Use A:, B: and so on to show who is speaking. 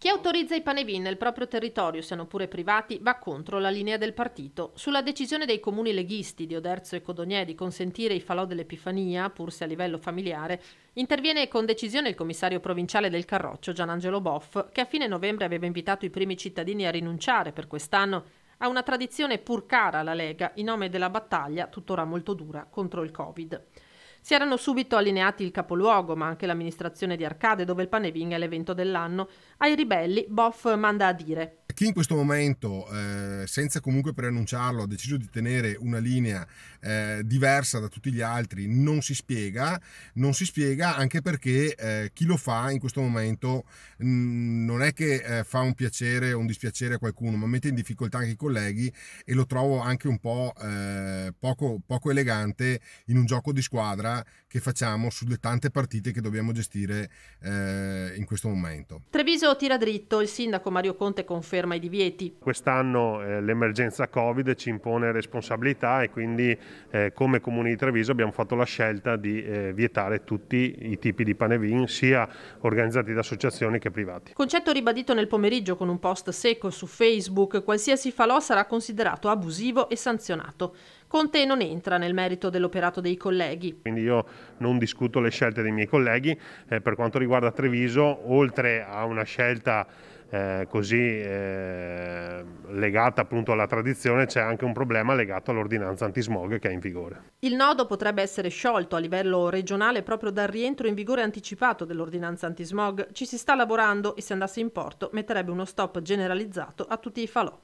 A: Chi autorizza i panevin nel proprio territorio, siano pure privati, va contro la linea del partito. Sulla decisione dei comuni leghisti di Oderzo e Codognè di consentire i falò dell'Epifania, pur se a livello familiare, interviene con decisione il commissario provinciale del Carroccio, Gianangelo Boff, che a fine novembre aveva invitato i primi cittadini a rinunciare per quest'anno a una tradizione pur cara alla Lega in nome della battaglia, tuttora molto dura, contro il Covid. Si erano subito allineati il capoluogo, ma anche l'amministrazione di Arcade, dove il Panevinga è l'evento dell'anno. Ai ribelli Boff manda a dire
B: chi in questo momento, eh, senza comunque preannunciarlo, ha deciso di tenere una linea eh, diversa da tutti gli altri, non si spiega, non si spiega anche perché eh, chi lo fa in questo momento mh, mm, non è che eh, fa un piacere o un dispiacere a qualcuno, ma mette in difficoltà anche i colleghi e lo trovo anche un po' eh, poco, poco elegante in un gioco di squadra che facciamo sulle tante partite che dobbiamo gestire eh, in questo momento.
A: Treviso tira dritto, il sindaco Mario Conte conferma ferma ai divieti.
B: Quest'anno eh, l'emergenza Covid
C: ci impone responsabilità e quindi eh, come Comune di Treviso abbiamo fatto la scelta di eh, vietare tutti i tipi di panevin, sia organizzati da associazioni che privati.
A: Concetto ribadito nel pomeriggio con un post secco su Facebook, qualsiasi falò sarà considerato abusivo e sanzionato. Conte non entra nel merito dell'operato dei colleghi.
C: Quindi io non discuto le scelte dei miei colleghi. Eh, per quanto riguarda Treviso, oltre a una scelta eh, così eh, legata appunto alla tradizione c'è anche un problema legato all'ordinanza antismog che è in vigore.
A: Il nodo potrebbe essere sciolto a livello regionale proprio dal rientro in vigore anticipato dell'ordinanza antismog. Ci si sta lavorando e se andasse in porto metterebbe uno stop generalizzato a tutti i falò.